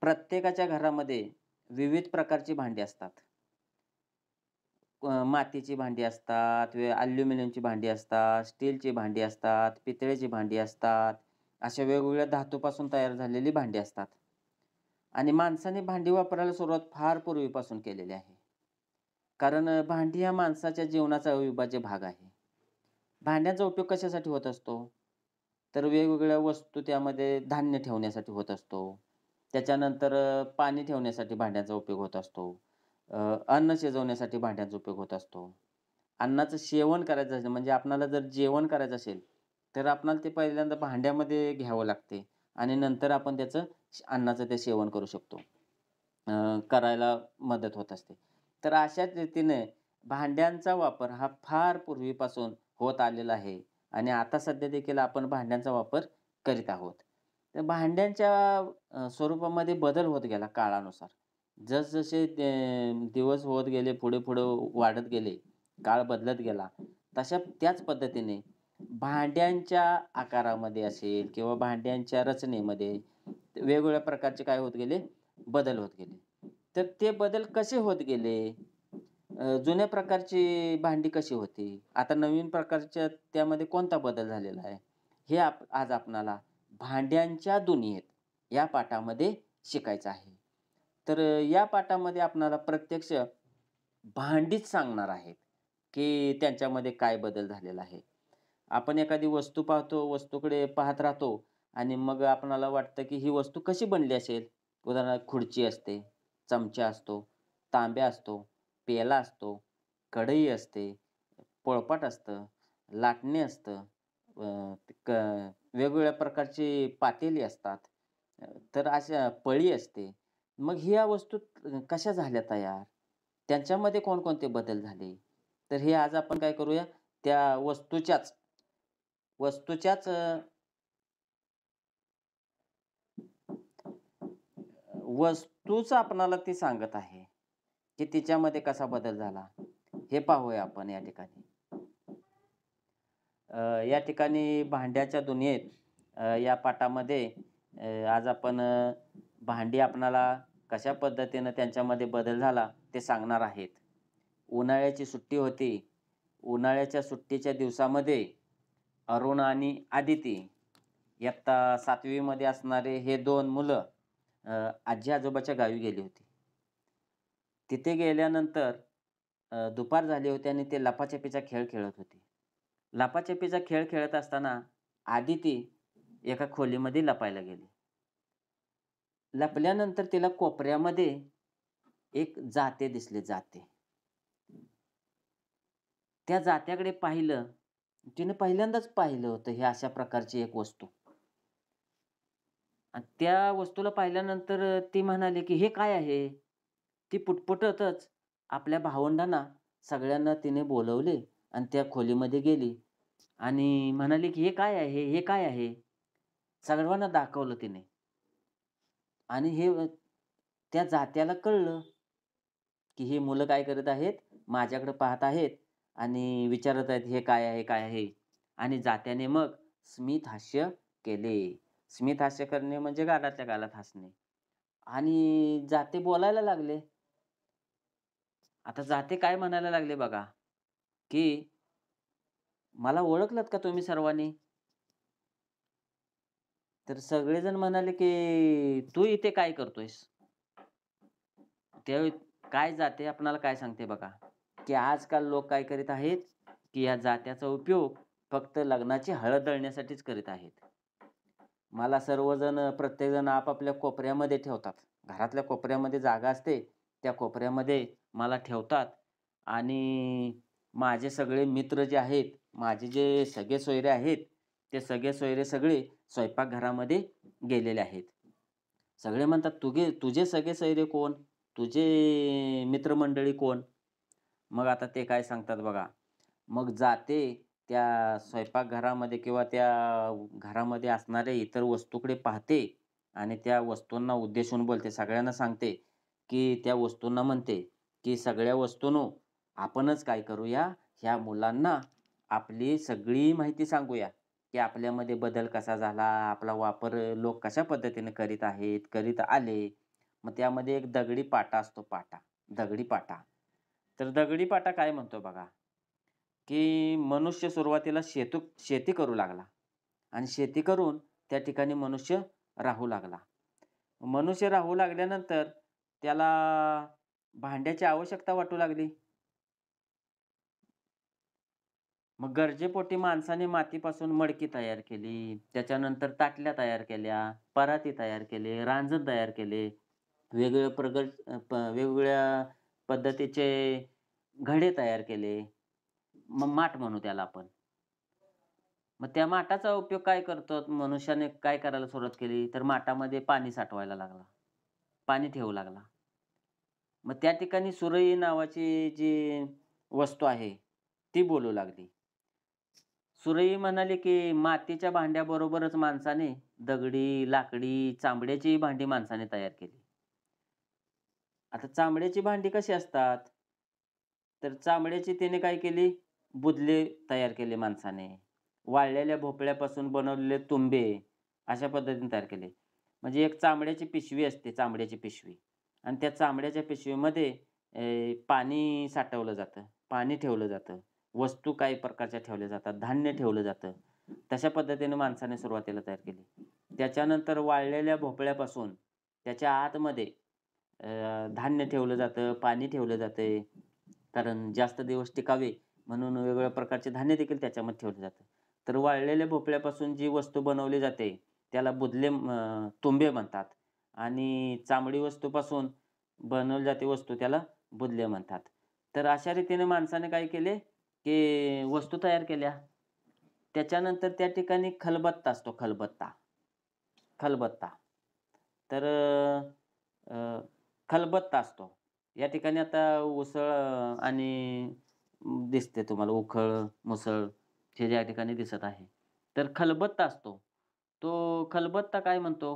प्रत्येकाच्या घरामध्ये विविध प्रकारची भांडी असतात मातीची भांडी असतात ॲल्युमिनियमची भांडी असतात स्टीलची भांडी असतात पितळेची भांडी असतात अशा वेगवेगळ्या धातूपासून तयार झालेली भांडी असतात आणि माणसाने भांडी वापरायला सुरुवात फार पूर्वीपासून केलेली आहे कारण भांडी हा माणसाच्या जीवनाचा अविभाज्य भाग आहे भांड्यांचा उपयोग कशासाठी होत असतो तर वेगवेगळ्या वस्तू त्यामध्ये धान्य ठेवण्यासाठी होत असतो त्याच्यानंतर पाणी ठेवण्यासाठी भांड्याचा उपयोग होत असतो अन्न शिजवण्यासाठी भांड्यांचा उपयोग होत असतो अन्नाचं सेवन करायचं असेल म्हणजे आपणाला जर जेवण करायचं असेल तर आपणाला ते पहिल्यांदा भांड्यामध्ये घ्यावं लागते आणि नंतर आपण त्याचं अन्नाचं ते सेवन करू शकतो करायला मदत होत असते तर अशाच रीतीने भांड्यांचा वापर हा फार पूर्वीपासून होत आलेला आहे आणि आता सध्या देखील आपण भांड्यांचा वापर करीत आहोत तर भांड्यांच्या स्वरूपामध्ये बदल होत गेला काळानुसार जसजसे दिवस होत गेले पुढे पुढे वाढत गेले काळ बदलत गेला तशा त्याच पद्धतीने भांड्यांच्या आकारामध्ये असेल किंवा भांड्यांच्या रचनेमध्ये वेगवेगळ्या प्रकारचे काय होत गेले बदल होत गेले तर ते बदल कसे होत गेले जुन्या प्रकारची भांडी कशी होती आता नवीन प्रकारच्या त्यामध्ये कोणता बदल झालेला आहे हे आप आज आपणाला भांड्यांच्या दुनियेत या पाठामध्ये शिकायचं आहे तर या पाठामध्ये आपणाला प्रत्यक्ष भांडीच सांगणार आहेत की त्यांच्यामध्ये काय बदल झालेला आहे आपण एखादी वस्तू पाहतो वस्तूकडे पाहत राहतो आणि मग आपणाला वाटतं की ही वस्तू कशी बनली असेल उदाहरणार्थ खुर्ची असते चमचा असतो तांब्या असतो पेला असतो कढई असते पोळपाट असतं लाटणे असतं क वेगवेगळ्या प्रकारची पातेली असतात तर अशा पळी असते मग ह्या वस्तू कशा झाल्या तयार त्यांच्यामध्ये कोणकोणते बदल झाले तर हे आज आपण काय करूया त्या वस्तूच्याच वस्तूच्याच वस्तूच आपणाला ती सांगत आहे की तिच्यामध्ये कसा बदल झाला हे पाहूया आपण या ठिकाणी या ठिकाणी भांड्याच्या दुनियेत या पाठामध्ये आज आपण भांडी आपणाला कशा पद्धतीनं त्यांच्यामध्ये बदल झाला ते सांगणार आहेत उन्हाळ्याची सुट्टी होती उन्हाळ्याच्या सुट्टीच्या दिवसामध्ये अरुण आणि आदिती इयत्ता सातवीमध्ये असणारे हे दोन मुलं आजी आजोबाच्या गावी गेली होती तिथे गेल्यानंतर दुपार झाली होती आणि ते लपाछपीचा खेळ खेळत होते लपाछपीचा खेळ खेळत असताना आदिती एका खोलीमध्ये लपायला गेली लपल्यानंतर तिला कोपऱ्यामध्ये एक जाते दिसले जाते त्या जात्याकडे पाहिलं तिने पहिल्यांदाच पाहिलं होतं हे अशा प्रकारची एक वस्तू त्या वस्तूला पाहिल्यानंतर ती म्हणाली की हे काय आहे ती पुटपुटतच आपल्या भावंडांना सगळ्यांना तिने बोलवले आणि त्या खोलीमध्ये गेली आणि म्हणाली की हे काय आहे हे काय आहे सगळ्यांना दाखवलं तिने आणि हे त्या जात्याला कळलं की हे मुलं काय करत आहेत माझ्याकडे पाहत आहेत आणि विचारत आहेत हे काय आहे काय आहे आणि जात्याने मग स्मित हास्य केले स्मित हास्य करणे म्हणजे गालातल्या गालात हसणे आणि जाते बोलायला लागले आता जाते काय म्हणायला लागले बघा की मला ओळखलत का तुम्ही सर्वांनी तर सगळेजण म्हणाले की तू इथे काय करतोयस त्यावेळी काय जाते आपणाला काय सांगते बघा की आजकाल लोक काय करीत आहेत की या जात्याचा उपयोग फक्त लग्नाची हळद दळण्यासाठीच करीत आहेत मला सर्वजण प्रत्येकजण आपापल्या कोपऱ्यामध्ये ठेवतात घरातल्या कोपऱ्यामध्ये जागा असते त्या कोपऱ्यामध्ये मला ठेवतात आणि माझे सगळे मित्र जे आहेत माझे जे सगळे सोयरे आहेत ते सगळे सोयरे सगळे स्वयंपाकघरामध्ये गेलेले आहेत सगळे म्हणतात तुगे तुझे सगळे सोयरे कोण तुझे मित्रमंडळी कोण मग आता ते काय सांगतात बघा मग जाते त्या स्वयंपाकघरामध्ये किंवा त्या घरामध्ये असणाऱ्या इतर वस्तूकडे पाहते आणि त्या वस्तूंना उद्देशून बोलते सगळ्यांना सांगते की त्या वस्तूंना म्हणते की सगळ्या वस्तूनो आपणच काय करूया ह्या मुलांना आपली सगळी माहिती सांगूया की आपल्यामध्ये बदल कसा झाला आपला वापर लोक कशा पद्धतीने करीत आहेत करीत आले मग त्यामध्ये एक दगडी पाटा असतो पाटा दगडी पाटा तर दगडी पाटा काय म्हणतो बघा की मनुष्य सुरुवातीला शेतू शेती करू लागला आणि शेती करून त्या ठिकाणी मनुष्य राहू लागला मनुष्य राहू लागल्यानंतर त्याला भांड्याची आवश्यकता वाटू लागली मग गरजेपोटी माणसाने मातीपासून मडकी तयार केली त्याच्यानंतर ताटल्या तयार केल्या पराती तयार केले रांजण तयार केले वेगवेगळ्या प्रगत वेगवेगळ्या पद्धतीचे घडे तयार केले मग माठ म्हणू त्याला आपण मग त्या माठाचा उपयोग काय करतो मनुष्याने काय करायला सुरुवात केली तर माठामध्ये पाणी साठवायला लागला पाणी ठेवू लागला मग त्या ठिकाणी सुरई नावाची जी वस्तू आहे ती बोलू लागली सुरई म्हणाली की मातीच्या भांड्याबरोबरच माणसाने दगडी लाकडी चांबड्याची भांडी माणसाने तयार केली आता चांबड्याची भांडी कशी असतात तर चांबड्याची तिने काय केली बुदले तयार केले माणसाने वाळलेल्या भोपळ्यापासून बनवलेले तुंबे अशा पद्धतीने तयार केले म्हणजे एक चांबड्याची पिशवी असते चांबड्याची पिशवी आणि त्या चांबड्याच्या पिशवीमध्ये पाणी साठवलं जातं पाणी ठेवलं जातं वस्तू काही प्रकारच्या ठेवल्या जातात धान्य ठेवलं जातं तशा पद्धतीने माणसाने सुरुवातीला तयार केली त्याच्यानंतर वाळलेल्या भोपळ्यापासून त्याच्या आतमध्ये धान्य ठेवलं जातं पाणी ठेवलं जाते कारण जास्त दिवस टिकावे म्हणून वेगवेगळ्या प्रकारचे धान्य देखील त्याच्यामध्ये ठेवलं जातं तर वाळलेल्या भोपळ्यापासून जी वस्तू बनवली जाते त्याला बुदले तुंबे म्हणतात आणि चामडी वस्तूपासून बनवली जाते वस्तू त्याला बुदले म्हणतात तर अशा रीतीने माणसाने काय केले की वस्तू तयार केल्या त्याच्यानंतर त्या ठिकाणी खलबत्ता असतो खलबत्ता खलबत्ता तर खलबत्ता असतो या ठिकाणी आता उसळ आणि दिसते तुम्हाला उखळ मुसळ हे ज्या ठिकाणी दिसत आहे तर खलबत्ता असतो तो खलबत्ता काय म्हणतो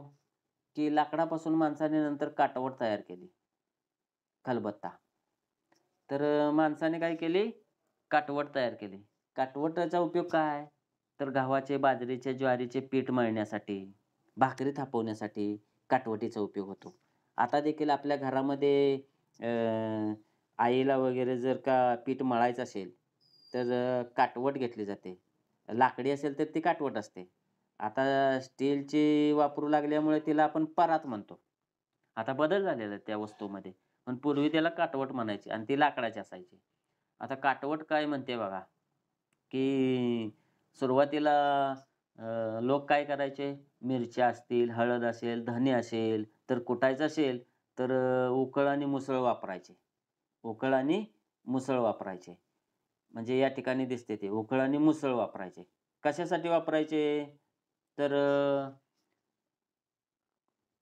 की लाकडापासून माणसाने नंतर काटवट तयार केली खलबत्ता तर माणसाने काय केली काटवट तयार केली काटवटचा उपयोग काय तर गव्हाचे बाजरीचे ज्वारीचे पीठ मळण्यासाठी भाकरी थापवण्यासाठी काटवटीचा उपयोग होतो आता देखील आपल्या घरामध्ये आईला वगैरे जर का पीठ मळायचं असेल तर काटवट घेतली जाते लाकडी असेल तर ती काटवट असते आता स्टीलची वापरू लागल्यामुळे तिला आपण परात म्हणतो आता बदल झालेला आहे त्या वस्तूमध्ये पण पूर्वी त्याला काटवट म्हणायची आणि ती लाकडाची असायची आता काटवट काय म्हणते बघा की सुरुवातीला लोक काय करायचे मिरच्या असतील हळद असेल धने असेल तर कुटायचं असेल तर उकळ आणि मुसळ वापरायचे उकळ आणि मुसळ वापरायचे म्हणजे या ठिकाणी दिसते ते उकळ आणि मुसळ वापरायचे कशासाठी वापरायचे तर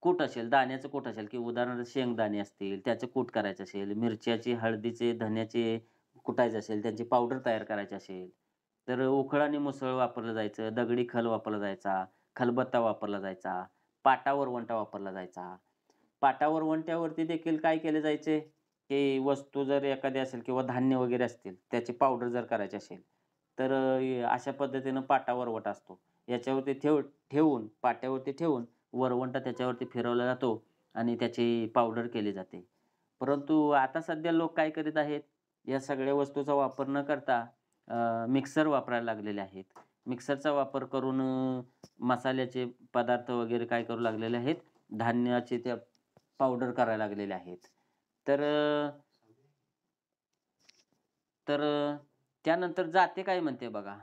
कूट असेल दाण्याचं कूट असेल की उदाहरणार्थ शेंगदाणे असतील त्याचं कूट करायचं असेल मिरच्याचे हळदीचे धन्याचे कुटायचं असेल त्यांची पावडर तयार करायची असेल तर उखळ आणि मुसळ वापरलं जायचं दगडी खल वापरला जायचा खलबत्ता वापरला जायचा पाटा वरवंटा वापरला जायचा पाटा वरवंट्यावरती देखील काय केले जायचे की वस्तू जर एखादी असेल किंवा धान्य वगैरे असतील त्याची पावडर जर करायची असेल तर अशा पद्धतीनं पाटा वरवटा असतो याच्यावरती ठेव ठेवून पाट्यावरती ठेवून वरवंटा त्याच्यावरती फिरवला जातो आणि त्याची पावडर केली जाते परंतु आता सध्या लोक काय करीत आहेत या सगळ्या वस्तूचा वापर न करता मिक्सर वापरायला लागलेले आहेत मिक्सरचा वापर करून मसाल्याचे पदार्थ वगैरे काय करू लागलेले आहेत धान्याचे त्या पावडर करायला लागलेले आहेत तर तर त्यानंतर जाते काय म्हणते बघा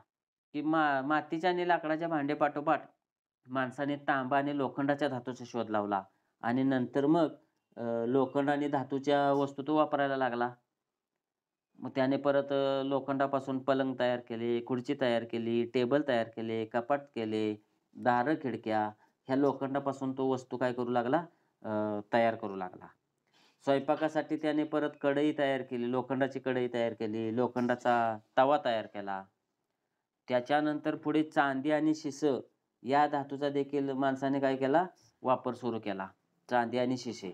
की मा मातीच्या आणि लाकडाच्या भांडे माणसाने तांबा आणि लोखंडाच्या धातूचा शोध लावला आणि नंतर मग लोखंड आणि धातूच्या वस्तू तो वापरायला लागला मग त्याने परत लोखंडापासून पलंग तयार केले खुर्ची तयार केली टेबल तयार केले कपाट केले दारं खिडक्या ह्या लोखंडापासून तो वस्तू काय करू लागला तयार करू लागला स्वयंपाकासाठी त्याने परत कढई तयार केली लोखंडाची कढई तयार केली लोखंडाचा तवा तयार केला त्याच्यानंतर पुढे चांदी आणि शिस या धातूचा देखील माणसाने काय केला वापर सुरू केला चांदी आणि शिसे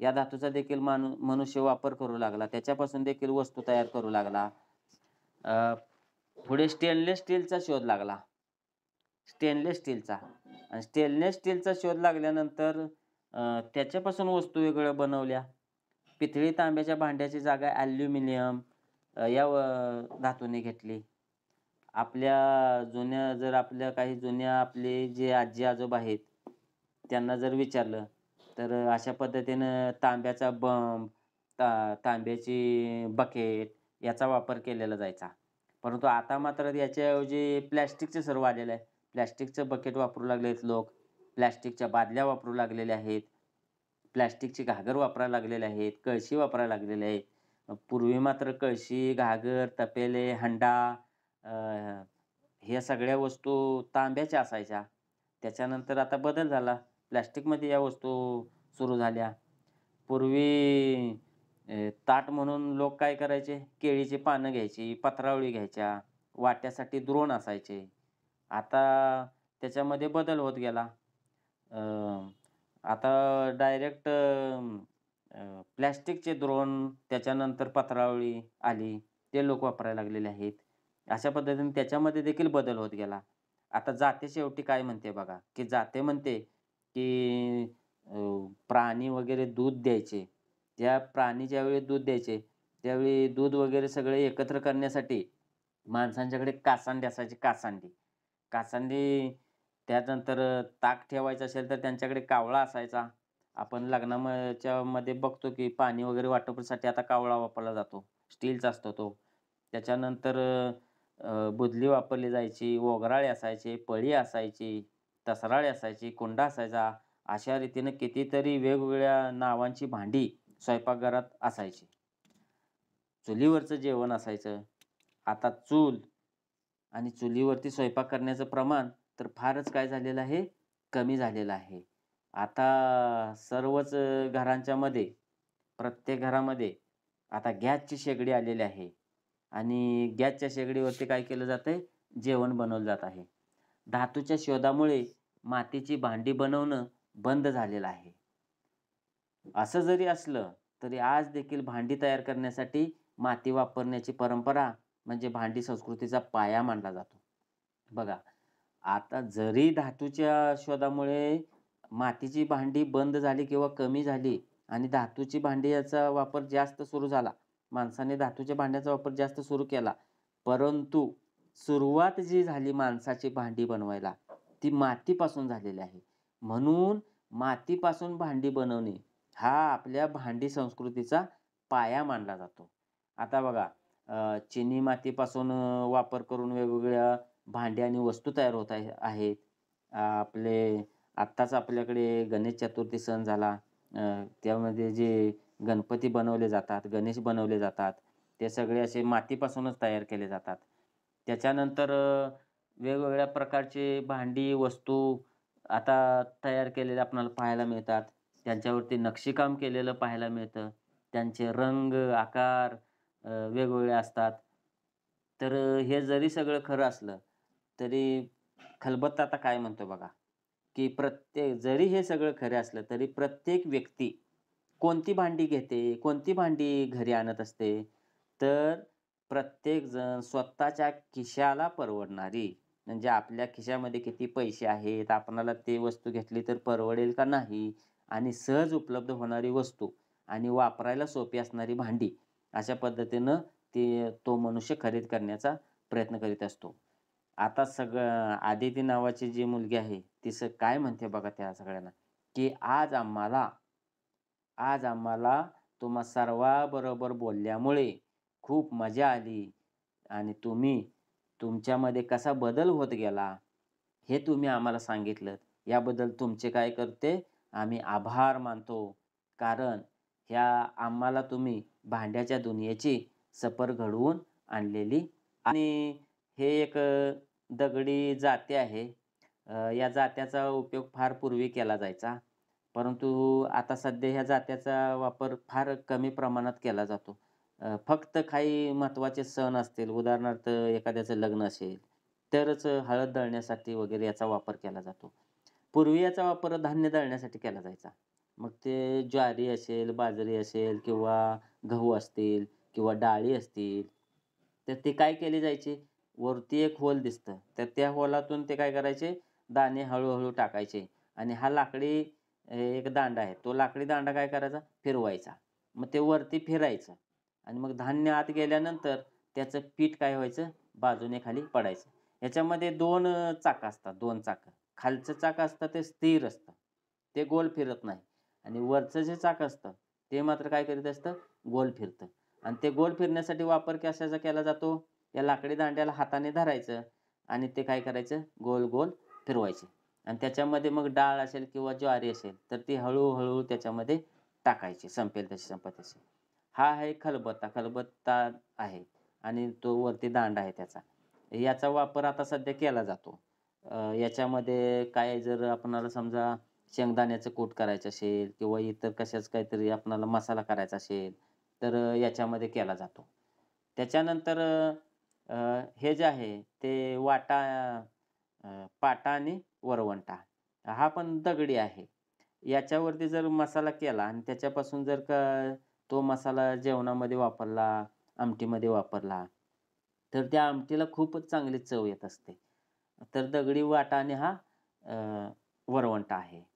या धातूचा देखील माणू मनुष्य वापर करू लागला त्याच्यापासून देखील वस्तू तयार करू लागला पुढे स्टेनलेस स्टीलचा शोध लागला स्टेनलेस स्टीलचा आणि स्टेनलेस स्टीलचा शोध लागल्यानंतर त्याच्यापासून वस्तू वेगळ्या बनवल्या पितळी तांब्याच्या भांड्याची जागा ॲल्युमिनियम या धातूने घेतली आपल्या जुन्या जर आपल्या काही जुन्या आपले जे आजी आजोबा आहेत त्यांना जर विचारलं तर अशा पद्धतीनं तांब्याचा बंब ता तांब्याची बकेट याचा वापर केलेला जायचा परंतु आता मात्र याच्याऐवजी प्लॅस्टिकचं सर्व आलेलं आहे प्लॅस्टिकचं बकेट वापरू लागले आहेत लोक प्लॅस्टिकच्या बादल्या वापरू लागलेल्या आहेत प्लॅस्टिकचे घागर वापरायला लागलेले आहेत कळशी वापरायला लागलेले आहेत पूर्वी मात्र कळशी घागर तपेले हंडा ह्या सगळ्या वस्तू तांब्याच्या असायच्या त्याच्यानंतर आता बदल झाला प्लॅस्टिकमध्ये या वस्तू सुरू झाल्या पूर्वी ताट म्हणून लोक काय करायचे केळीची पानं घ्यायची पत्रावळी घ्यायच्या वाट्यासाठी द्रोण असायचे आता त्याच्यामध्ये बदल होत गेला आता डायरेक्ट प्लॅस्टिकचे द्रोण त्याच्यानंतर पत्रावळी आली ते लोक वापरायला लागलेले आहेत अशा पद्धतीने त्याच्यामध्ये देखील बदल होत गेला आता जाते शेवटी काय म्हणते बघा की जाते म्हणते की प्राणी वगैरे दूध द्यायचे त्या प्राणी ज्यावेळी दूध द्यायचे त्यावेळी दूध वगैरे सगळे एकत्र करण्यासाठी माणसांच्याकडे कासांडी असायची कासांडी कासांडी त्यानंतर ताक ठेवायचं असेल तर त्यांच्याकडे कावळा असायचा आपण लग्नाच्या मध्ये बघतो की पाणी वगैरे वाटपासाठी आता कावळा वापरला जातो स्टीलचा असतो तो त्याच्यानंतर बुदली वापरली जायची ओगराळे असायचे पळी असायची तसराळे असायची कुंडा असायचा अशा रीतीनं कितीतरी वेगवेगळ्या नावांची भांडी स्वयंपाकघरात असायची चुलीवरचं जेवण असायचं आता चूल आणि चुलीवरती स्वयंपाक करण्याचं प्रमाण तर फारच काय झालेलं आहे कमी झालेलं आहे आता सर्वच घरांच्यामध्ये प्रत्येक घरामध्ये आता गॅसची शेगडी आलेली आहे आणि गॅसच्या शेगडीवरती काय केलं जातं आहे जेवण बनवलं जात आहे धातूच्या शोधामुळे मातीची भांडी बनवणं बंद झालेलं आहे असं जरी असलं तरी आज देखील भांडी तयार करण्यासाठी माती वापरण्याची परंपरा म्हणजे भांडी संस्कृतीचा पाया मानला जातो बघा आता जरी धातूच्या शोधामुळे मातीची भांडी बंद झाली किंवा कमी झाली आणि धातूची भांडी याचा वापर जास्त सुरू झाला माणसाने धातूच्या भांड्याचा वापर जास्त सुरू केला परंतु सुरुवात जी झाली माणसाची भांडी बनवायला ती मातीपासून झालेली आहे म्हणून मातीपासून भांडी बनवणे हा आपल्या भांडी संस्कृतीचा पाया मानला जातो आता बघा चिनी मातीपासून वापर करून वेगवेगळ्या भांडी आणि वस्तू तयार होत आहेत आपले आत्ताच आपल्याकडे गणेश चतुर्थी सण झाला त्यामध्ये जे गणपती बनवले जातात गणेश बनवले जातात ते सगळे असे मातीपासूनच तयार केले जातात त्याच्यानंतर वेगवेगळ्या प्रकारचे भांडी वस्तू आता तयार केलेले आपणाला पाहायला मिळतात त्यांच्यावरती नक्षीकाम केलेलं पाहायला मिळतं त्यांचे रंग आकार वेगवेगळे असतात तर हे जरी सगळं खरं असलं तरी खलबत्ता आता काय म्हणतो बघा की प्रत्येक जरी हे सगळं खरे असलं तरी प्रत्येक व्यक्ती कोणती भांडी घेते कोणती भांडी घरी आणत असते तर प्रत्येकजण स्वतःच्या खिशाला परवडणारी म्हणजे आपल्या खिशामध्ये किती पैसे आहेत आपणाला ते वस्तू घेतली तर परवडेल का नाही आणि सहज उपलब्ध होणारी वस्तू आणि वापरायला सोपी असणारी भांडी अशा पद्धतीनं ते तो मनुष्य खरेदी करण्याचा प्रयत्न करीत असतो आता सगळं आदिती नावाची जी मुलगी आहे ती स काय म्हणते बघा त्या सगळ्यांना की आज आम्हाला आज आम्हाला तुम्हा सर्वाबरोबर बोलल्यामुळे खूप मजा आली आणि तुम्ही तुमच्यामध्ये कसा बदल होत गेला हे तुम्ही आम्हाला सांगितलं याबद्दल तुमचे काय करते आम्ही आभार मानतो कारण ह्या आम्हाला तुम्ही भांड्याच्या दुनियेची सफर घडवून आणलेली आणि हे एक दगडी जाते आहे या जात्याचा उपयोग फार पूर्वी केला जायचा परंतु आता सध्या ह्या जात्याचा वापर फार कमी प्रमाणात केला जातो फक्त काही महत्त्वाचे सण असतील उदाहरणार्थ एखाद्याचं लग्न असेल तरच हळद दळण्यासाठी वगैरे याचा वापर केला जातो पूर्वी याचा वापर धान्य दळण्यासाठी केला जायचा मग ते ज्वारी असेल बाजरी असेल किंवा गहू असतील किंवा डाळी असतील तर ते काय केली जायची वरती एक होल दिसतं तर त्या होलातून ते काय करायचे दाणे हळूहळू टाकायचे आणि हा लाकडी एक दांडा आहे तो लाकडी दांडा काय करायचा फिरवायचा मग ते वरती फिरायचं आणि मग धान्य आत गेल्यानंतर त्याचं पीठ काय व्हायचं बाजूने खाली पडायचं याच्यामध्ये दोन चाक असतात दोन चाक खालचं चाक असतं ते स्थिर असतं ते गोल फिरत नाही आणि वरचं जे चाक असतं ते मात्र काय करीत असतं गोल फिरतं आणि ते गोल फिरण्यासाठी वापर कशाचा केला जातो या लाकडी दांड्याला हाताने धरायचं आणि ते काय करायचं गोल गोल फिरवायचे आणि त्याच्यामध्ये मग डाळ असेल किंवा ज्वारी असेल तर ती हळूहळू त्याच्यामध्ये टाकायची संपेल तशी संपत असेल हा आहे खलबत्ता खलबत्ता आहे आणि तो वरती दांड आहे त्याचा याचा वापर आता सध्या केला जातो याच्यामध्ये काय जर आपणाला समजा शेंगदाण्याचं कूट करायचं असेल किंवा इतर कशाच काहीतरी आपणाला मसाला करायचा असेल तर याच्यामध्ये केला जातो त्याच्यानंतर हे जे आहे ते वाटा पाटा आणि वरवंटा हा पण दगडी आहे याच्यावरती जर मसाला केला आणि त्याच्यापासून जर का तो मसाला जेवणामध्ये वापरला आमटीमध्ये वापरला तर त्या आमटीला खूपच चांगली चव येत असते तर दगडी वाटाणे हा वरवंटा आहे